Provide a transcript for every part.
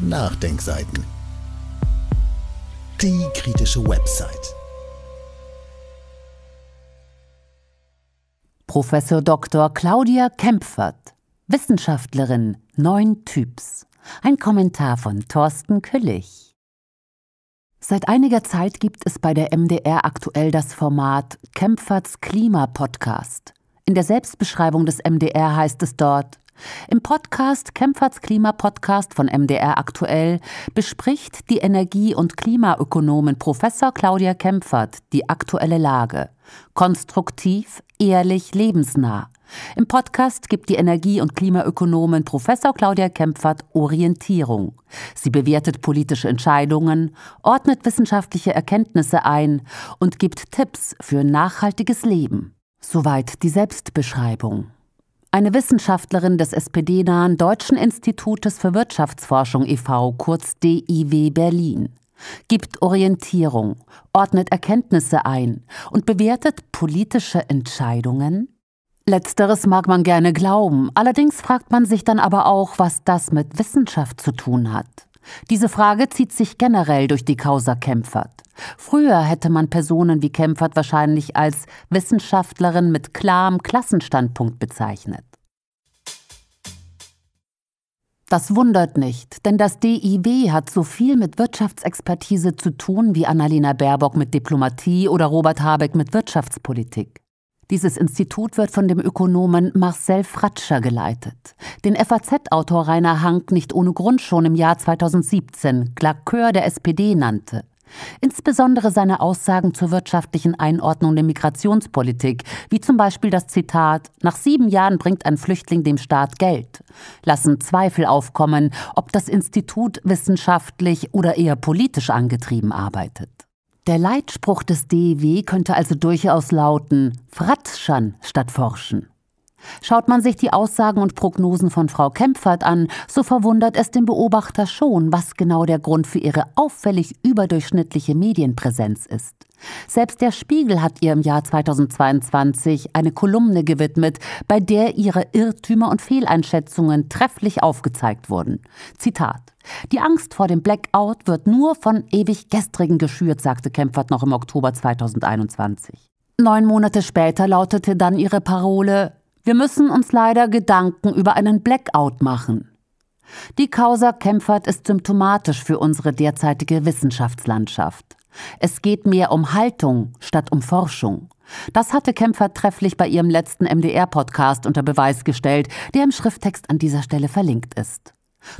Nachdenkseiten. Die kritische Website. Professor Dr. Claudia Kempfert, Wissenschaftlerin, neun Typs. Ein Kommentar von Thorsten Küllig. Seit einiger Zeit gibt es bei der MDR aktuell das Format Kempferts Klima-Podcast. In der Selbstbeschreibung des MDR heißt es dort, im Podcast Kempferts Klima Podcast von MDR aktuell bespricht die Energie- und Klimaökonomin Professor Claudia Kempfert die aktuelle Lage. Konstruktiv, ehrlich, lebensnah. Im Podcast gibt die Energie- und Klimaökonomin Professor Claudia Kempfert Orientierung. Sie bewertet politische Entscheidungen, ordnet wissenschaftliche Erkenntnisse ein und gibt Tipps für nachhaltiges Leben. Soweit die Selbstbeschreibung. Eine Wissenschaftlerin des SPD-nahen Deutschen Institutes für Wirtschaftsforschung e.V., kurz DIW Berlin, gibt Orientierung, ordnet Erkenntnisse ein und bewertet politische Entscheidungen? Letzteres mag man gerne glauben, allerdings fragt man sich dann aber auch, was das mit Wissenschaft zu tun hat. Diese Frage zieht sich generell durch die Causa Kempfert. Früher hätte man Personen wie Kempfert wahrscheinlich als Wissenschaftlerin mit klarem Klassenstandpunkt bezeichnet. Das wundert nicht, denn das DIW hat so viel mit Wirtschaftsexpertise zu tun wie Annalena Baerbock mit Diplomatie oder Robert Habeck mit Wirtschaftspolitik. Dieses Institut wird von dem Ökonomen Marcel Fratscher geleitet, den FAZ-Autor Rainer Hank nicht ohne Grund schon im Jahr 2017 Klakör der SPD nannte. Insbesondere seine Aussagen zur wirtschaftlichen Einordnung der Migrationspolitik, wie zum Beispiel das Zitat Nach sieben Jahren bringt ein Flüchtling dem Staat Geld, lassen Zweifel aufkommen, ob das Institut wissenschaftlich oder eher politisch angetrieben arbeitet. Der Leitspruch des DEW könnte also durchaus lauten Fratschern statt Forschen. Schaut man sich die Aussagen und Prognosen von Frau Kempfert an, so verwundert es den Beobachter schon, was genau der Grund für ihre auffällig überdurchschnittliche Medienpräsenz ist. Selbst der Spiegel hat ihr im Jahr 2022 eine Kolumne gewidmet, bei der ihre Irrtümer und Fehleinschätzungen trefflich aufgezeigt wurden. Zitat die Angst vor dem Blackout wird nur von ewig gestrigen geschürt, sagte Kempfert noch im Oktober 2021. Neun Monate später lautete dann ihre Parole wir müssen uns leider Gedanken über einen Blackout machen. Die Causa Kempfert ist symptomatisch für unsere derzeitige Wissenschaftslandschaft. Es geht mehr um Haltung statt um Forschung. Das hatte Kempfert trefflich bei ihrem letzten MDR-Podcast unter Beweis gestellt, der im Schrifttext an dieser Stelle verlinkt ist.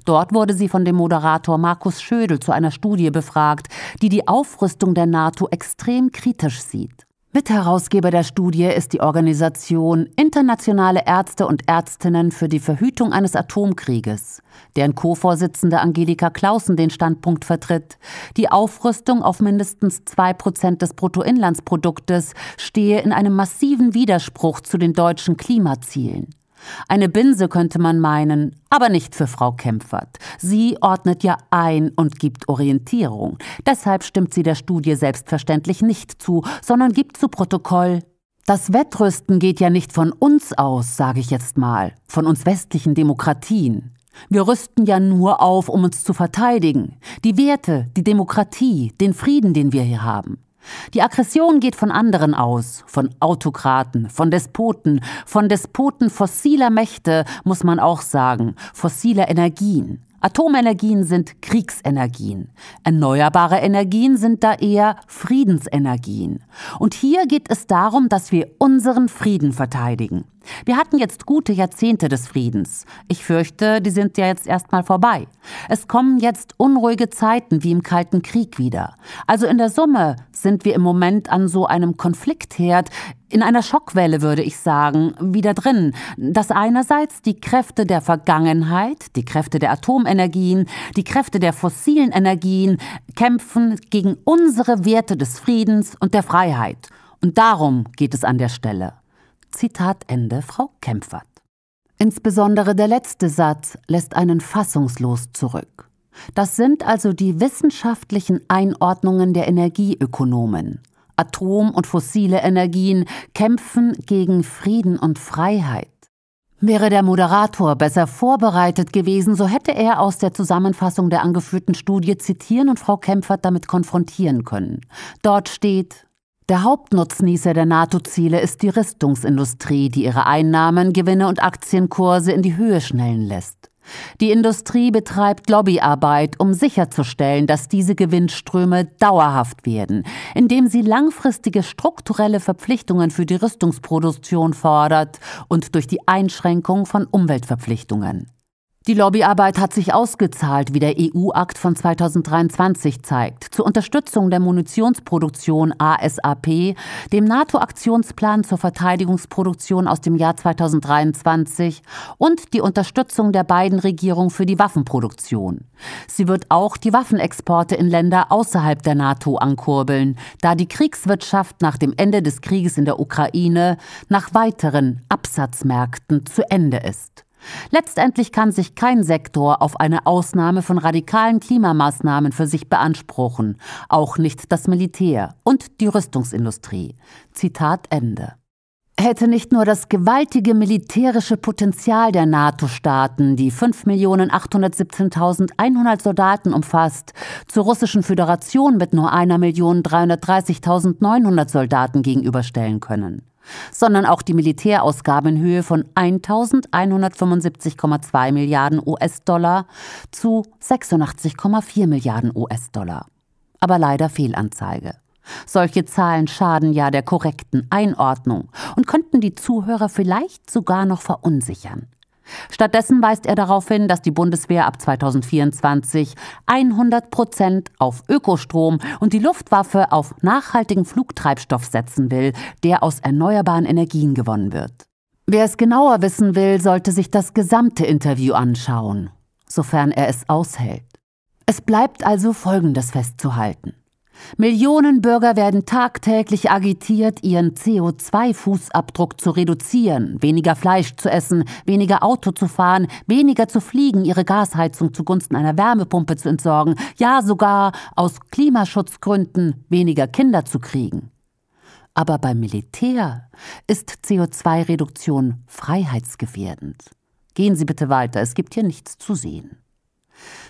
Dort wurde sie von dem Moderator Markus Schödel zu einer Studie befragt, die die Aufrüstung der NATO extrem kritisch sieht. Mitherausgeber der Studie ist die Organisation Internationale Ärzte und Ärztinnen für die Verhütung eines Atomkrieges, deren Co-Vorsitzende Angelika Clausen den Standpunkt vertritt, die Aufrüstung auf mindestens zwei Prozent des Bruttoinlandsproduktes stehe in einem massiven Widerspruch zu den deutschen Klimazielen. Eine Binse könnte man meinen, aber nicht für Frau Kempfert. Sie ordnet ja ein und gibt Orientierung. Deshalb stimmt sie der Studie selbstverständlich nicht zu, sondern gibt zu Protokoll das Wettrüsten geht ja nicht von uns aus, sage ich jetzt mal, von uns westlichen Demokratien. Wir rüsten ja nur auf, um uns zu verteidigen. Die Werte, die Demokratie, den Frieden, den wir hier haben. Die Aggression geht von anderen aus, von Autokraten, von Despoten, von Despoten fossiler Mächte, muss man auch sagen, fossiler Energien. Atomenergien sind Kriegsenergien. Erneuerbare Energien sind da eher Friedensenergien. Und hier geht es darum, dass wir unseren Frieden verteidigen. Wir hatten jetzt gute Jahrzehnte des Friedens. Ich fürchte, die sind ja jetzt erstmal vorbei. Es kommen jetzt unruhige Zeiten wie im Kalten Krieg wieder. Also in der Summe sind wir im Moment an so einem Konfliktherd, in einer Schockwelle, würde ich sagen, wieder drin, dass einerseits die Kräfte der Vergangenheit, die Kräfte der Atomenergien, die Kräfte der fossilen Energien kämpfen gegen unsere Werte des Friedens und der Freiheit. Und darum geht es an der Stelle. Zitat Ende, Frau Kämpfert. Insbesondere der letzte Satz lässt einen fassungslos zurück. Das sind also die wissenschaftlichen Einordnungen der Energieökonomen. Atom- und fossile Energien kämpfen gegen Frieden und Freiheit. Wäre der Moderator besser vorbereitet gewesen, so hätte er aus der Zusammenfassung der angeführten Studie zitieren und Frau Kämpfert damit konfrontieren können. Dort steht der Hauptnutznießer der NATO-Ziele ist die Rüstungsindustrie, die ihre Einnahmen, Gewinne und Aktienkurse in die Höhe schnellen lässt. Die Industrie betreibt Lobbyarbeit, um sicherzustellen, dass diese Gewinnströme dauerhaft werden, indem sie langfristige strukturelle Verpflichtungen für die Rüstungsproduktion fordert und durch die Einschränkung von Umweltverpflichtungen. Die Lobbyarbeit hat sich ausgezahlt, wie der EU-Akt von 2023 zeigt. Zur Unterstützung der Munitionsproduktion ASAP, dem NATO-Aktionsplan zur Verteidigungsproduktion aus dem Jahr 2023 und die Unterstützung der beiden Regierungen für die Waffenproduktion. Sie wird auch die Waffenexporte in Länder außerhalb der NATO ankurbeln, da die Kriegswirtschaft nach dem Ende des Krieges in der Ukraine nach weiteren Absatzmärkten zu Ende ist. Letztendlich kann sich kein Sektor auf eine Ausnahme von radikalen Klimamaßnahmen für sich beanspruchen, auch nicht das Militär und die Rüstungsindustrie. Zitat Ende hätte nicht nur das gewaltige militärische Potenzial der NATO-Staaten, die 5.817.100 Soldaten umfasst, zur russischen Föderation mit nur 1.330.900 Soldaten gegenüberstellen können, sondern auch die Militärausgaben in Höhe von 1.175,2 Milliarden US-Dollar zu 86,4 Milliarden US-Dollar. Aber leider Fehlanzeige. Solche Zahlen schaden ja der korrekten Einordnung und könnten die Zuhörer vielleicht sogar noch verunsichern. Stattdessen weist er darauf hin, dass die Bundeswehr ab 2024 100 Prozent auf Ökostrom und die Luftwaffe auf nachhaltigen Flugtreibstoff setzen will, der aus erneuerbaren Energien gewonnen wird. Wer es genauer wissen will, sollte sich das gesamte Interview anschauen, sofern er es aushält. Es bleibt also Folgendes festzuhalten. Millionen Bürger werden tagtäglich agitiert, ihren CO2-Fußabdruck zu reduzieren, weniger Fleisch zu essen, weniger Auto zu fahren, weniger zu fliegen, ihre Gasheizung zugunsten einer Wärmepumpe zu entsorgen, ja sogar aus Klimaschutzgründen weniger Kinder zu kriegen. Aber beim Militär ist CO2-Reduktion freiheitsgefährdend. Gehen Sie bitte weiter, es gibt hier nichts zu sehen.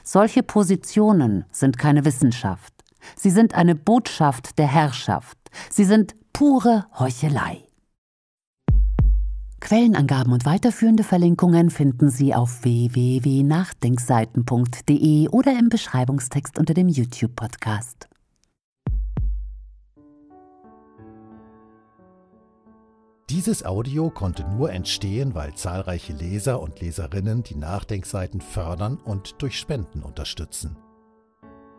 Solche Positionen sind keine Wissenschaft. Sie sind eine Botschaft der Herrschaft. Sie sind pure Heuchelei. Quellenangaben und weiterführende Verlinkungen finden Sie auf www.nachdenkseiten.de oder im Beschreibungstext unter dem YouTube-Podcast. Dieses Audio konnte nur entstehen, weil zahlreiche Leser und Leserinnen die Nachdenkseiten fördern und durch Spenden unterstützen.